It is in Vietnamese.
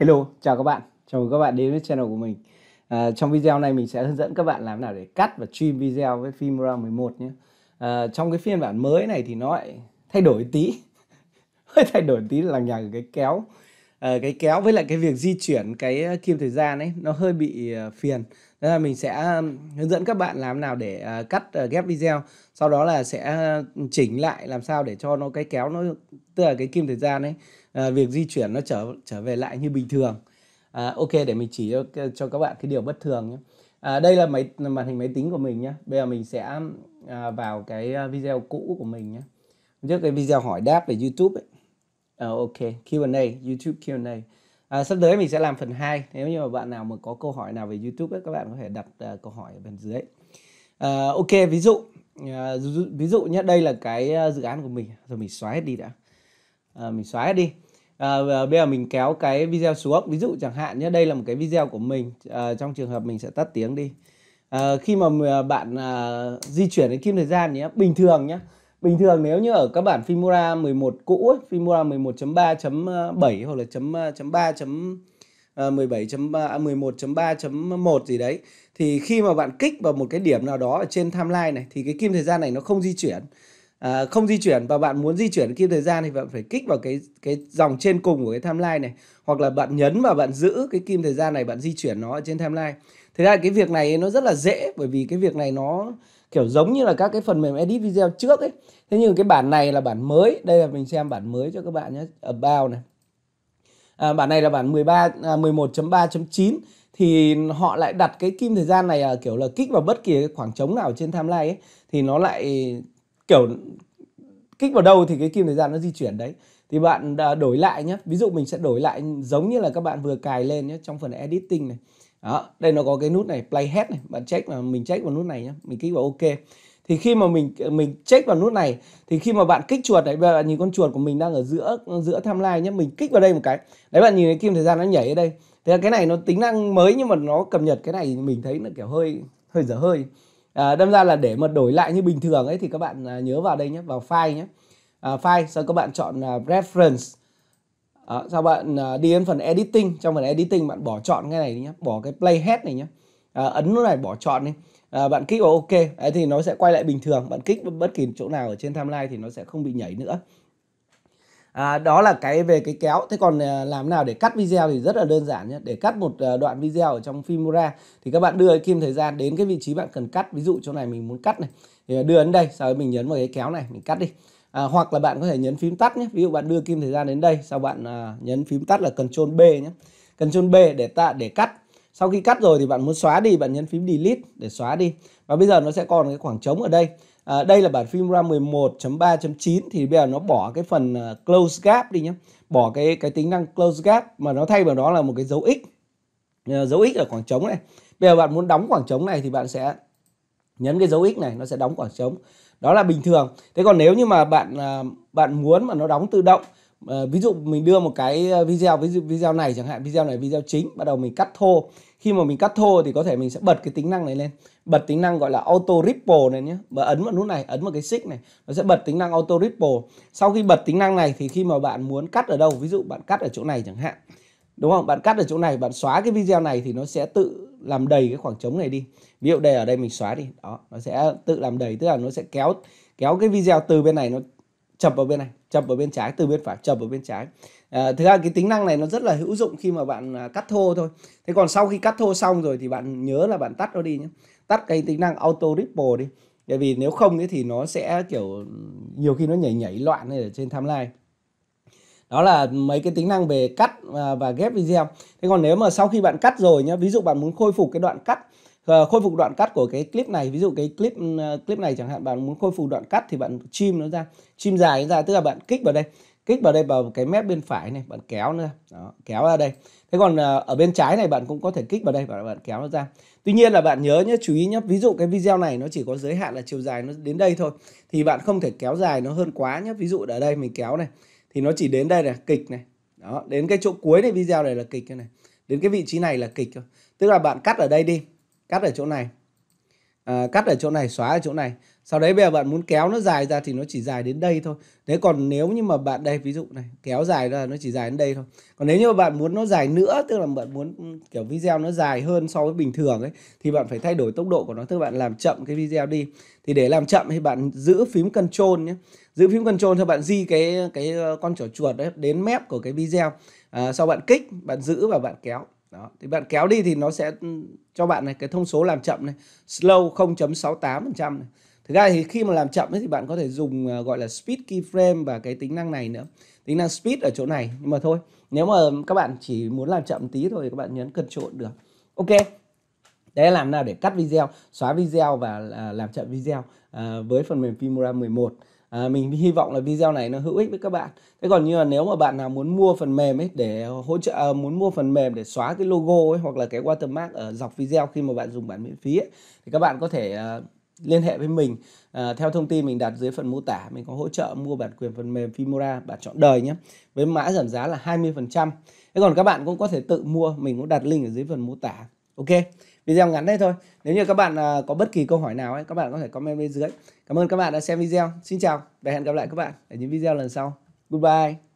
Hello, chào các bạn. Chào mừng các bạn đến với channel của mình. À, trong video này mình sẽ hướng dẫn các bạn làm nào để cắt và trim video với Filmora 11 nhé. À, trong cái phiên bản mới này thì nó lại thay đổi tí. Hơi thay đổi tí là nhà cái kéo. À, cái kéo với lại cái việc di chuyển cái à, kim thời gian ấy nó hơi bị à, phiền là mình sẽ hướng dẫn các bạn làm nào để à, cắt ờ, ghép video, sau đó là sẽ à, chỉnh lại làm sao để cho nó cái kéo nó tức là cái kim thời gian ấy, ờ, việc di chuyển nó trở trở về lại như bình thường. À, ok để mình chỉ cho, cho các bạn cái điều bất thường nhé. À, đây là máy màn hình máy tính của mình nhé. Bây giờ mình sẽ à, vào cái video cũ của mình nhé. Trước cái video hỏi đáp về YouTube ấy. À, ok, Q&A, YouTube Q&A. À, sắp tới mình sẽ làm phần 2 nếu như mà bạn nào mà có câu hỏi nào về YouTube ấy, các bạn có thể đặt uh, câu hỏi ở bên dưới. À, ok ví dụ à, ví dụ nhé đây là cái à, dự án của mình rồi mình xóa hết đi đã à, mình xóa hết đi à, bây giờ mình kéo cái video xuống ví dụ chẳng hạn nhé đây là một cái video của mình à, trong trường hợp mình sẽ tắt tiếng đi à, khi mà à, bạn à, di chuyển đến kim thời gian nhé bình thường nhé Bình thường nếu như ở các bản Fimura 11 cũ ấy, Fimura 11.3.7 ờ, hoặc là chấm ờ, chấm 3 chấm 17 ờ, 11.3.1 à, gì đấy thì khi mà bạn kích vào một cái điểm nào đó ở trên timeline này thì cái kim thời gian này nó không di chuyển à, không di chuyển và bạn muốn di chuyển kim thời gian thì bạn phải kích vào cái cái dòng trên cùng của cái timeline này hoặc là bạn nhấn và bạn giữ cái kim thời gian này bạn di chuyển nó ở trên timeline thế ra cái việc này nó rất là dễ bởi vì cái việc này nó kiểu giống như là các cái phần mềm edit video trước ấy thế nhưng cái bản này là bản mới đây là mình xem bản mới cho các bạn nhé about này à, bản này là bản 13 à, 11.3.9 thì họ lại đặt cái kim thời gian này à, kiểu là kích vào bất kỳ cái khoảng trống nào trên timeline ấy thì nó lại kiểu kích vào đâu thì cái kim thời gian nó di chuyển đấy thì bạn à, đổi lại nhé ví dụ mình sẽ đổi lại giống như là các bạn vừa cài lên nhé trong phần editing này đó đây nó có cái nút này play head này bạn check là mình check vào nút này nhé mình kích vào ok thì khi mà mình mình check vào nút này thì khi mà bạn kích chuột đấy bạn nhìn con chuột của mình đang ở giữa giữa timeline nhé mình kích vào đây một cái đấy bạn nhìn thấy kim thời gian nó nhảy ở đây thế là cái này nó tính năng mới nhưng mà nó cập nhật cái này mình thấy là kiểu hơi hơi dở hơi à, đâm ra là để mà đổi lại như bình thường ấy thì các bạn à, nhớ vào đây nhé vào file nhé à, file sau các bạn chọn à, reference À, sao bạn à, đi đến phần editing trong phần editing bạn bỏ chọn cái này nhé bỏ cái playhead này nhé à, ấn này bỏ chọn đi à, bạn kích vào ok à, thì nó sẽ quay lại bình thường bạn kích bất kỳ chỗ nào ở trên timeline thì nó sẽ không bị nhảy nữa à, đó là cái về cái kéo thế còn à, làm nào để cắt video thì rất là đơn giản nhé để cắt một à, đoạn video ở trong Filmora thì các bạn đưa cái kim thời gian đến cái vị trí bạn cần cắt ví dụ chỗ này mình muốn cắt này thì đưa ấn đây sau đó mình nhấn vào cái kéo này mình cắt đi à, hoặc là bạn có thể nhấn phím tắt nhé ví dụ bạn đưa kim thời gian đến đây sau bạn à, nhấn phím tắt là Ctrl B nhé Ctrl B để tạ để cắt sau khi cắt rồi thì bạn muốn xóa đi bạn nhấn phím delete để xóa đi và bây giờ nó sẽ còn cái khoảng trống ở đây à, đây là bản phim RAM 11.3.9 thì bây giờ nó bỏ cái phần à, close gap đi nhé bỏ cái cái tính năng close gap mà nó thay vào đó là một cái dấu x à, dấu x ở khoảng trống này bây giờ bạn muốn đóng khoảng trống này thì bạn sẽ nhấn cái dấu x này nó sẽ đóng khoảng trống đó là bình thường thế còn nếu như mà bạn à, bạn muốn mà nó đóng tự động ờ, ví dụ mình đưa một cái ờ, video ví dụ video này chẳng hạn video này video chính bắt đầu mình cắt thô khi mà mình cắt thô thì có thể mình sẽ bật cái tính năng này lên bật tính năng gọi là auto ripple này nhé mà ấn vào nút này ấn vào cái xích này nó sẽ bật tính năng auto ripple sau khi bật tính năng này thì khi mà bạn muốn cắt ở đâu ví dụ bạn cắt ở chỗ này chẳng hạn đúng không bạn cắt ở chỗ này bạn xóa cái video này thì nó sẽ tự làm đầy cái khoảng trống này đi ví dụ đây ở đây mình xóa đi đó nó sẽ tự làm đầy tức là nó sẽ kéo kéo cái video từ bên này nó chập vào bên này chập vào bên trái từ bên phải chập vào bên trái à, thực ra cái tính năng này nó rất là hữu dụng khi mà bạn à, cắt thô thôi thế còn sau khi cắt thô xong rồi thì bạn nhớ là bạn tắt nó đi nhé tắt cái tính năng auto ripple đi bởi vì nếu không thì nó sẽ kiểu nhiều khi nó nhảy nhảy loạn này ở trên timeline đó là mấy cái tính năng về cắt và, ghép video thế còn nếu mà sau khi bạn cắt rồi nhé, ví dụ bạn muốn khôi phục cái đoạn cắt ờ, khôi phục đoạn cắt của cái clip này ví dụ cái clip ừ, clip này chẳng hạn bạn muốn khôi phục đoạn cắt thì bạn chim nó ra chim dài nó ra tức là bạn kích vào đây kích vào đây vào cái mép bên phải này bạn kéo nó ra Đó, kéo ra đây thế còn ờ, ở bên trái này bạn cũng có thể kích vào đây và bạn kéo nó ra tuy nhiên là bạn nhớ nhé chú ý nhé ví dụ cái video này nó chỉ có giới hạn là chiều dài nó đến đây thôi thì bạn không thể kéo dài nó hơn quá nhé ví dụ ở đây mình kéo này thì nó chỉ đến đây này kịch này đó đến cái chỗ cuối này video này là kịch này đến cái vị trí này là kịch thôi tức là bạn cắt ở đây đi cắt ở chỗ này à, cắt ở chỗ này xóa ở chỗ này sau đấy bây giờ bạn muốn kéo nó dài ra thì nó chỉ dài đến đây thôi thế còn nếu như mà bạn đây ví dụ này kéo dài ra nó chỉ dài đến đây thôi còn nếu như mà bạn muốn nó dài nữa tức là bạn muốn ừ, kiểu video nó dài hơn so với bình thường ấy thì bạn phải thay đổi tốc độ của nó tức là bạn làm chậm cái video đi thì để làm chậm thì bạn giữ phím control nhé giữ phím control thì bạn di cái cái ờ, con trỏ chuột đấy đến mép của cái video à, sau bạn kích bạn giữ và bạn kéo đó. Thì bạn kéo đi thì nó sẽ ừ, cho bạn này cái thông số làm chậm này slow 0.68% này thực ra thì khi mà làm chậm ấy, thì bạn có thể dùng à, gọi là speed keyframe và cái tính năng này nữa tính năng speed ở chỗ này nhưng mà thôi nếu mà các bạn chỉ muốn làm chậm tí thôi thì các bạn nhấn cân trộn được ok đấy là làm nào để cắt video xóa video và à, làm chậm video à, với phần mềm Filmora 11 à, mình hy vọng là video này nó hữu ích với các bạn thế còn như là nếu mà bạn nào muốn mua phần mềm ấy để hỗ trợ à, muốn mua phần mềm để xóa cái logo ấy hoặc là cái watermark ở dọc video khi mà bạn dùng bản miễn phí ấy, thì các bạn có thể à, liên hệ với mình à, theo thông tin mình đặt dưới phần mô tả mình có hỗ trợ mua bản quyền phần mềm Fimora bản chọn đời nhé với mã giảm giá là 20% thế còn các bạn cũng có thể tự mua mình cũng đặt link ở dưới phần mô tả ok video ngắn đây thôi nếu như các bạn à, có bất kỳ câu hỏi nào ấy các bạn có thể comment bên dưới cảm ơn các bạn đã xem video xin chào và hẹn gặp lại các bạn ở những video lần sau goodbye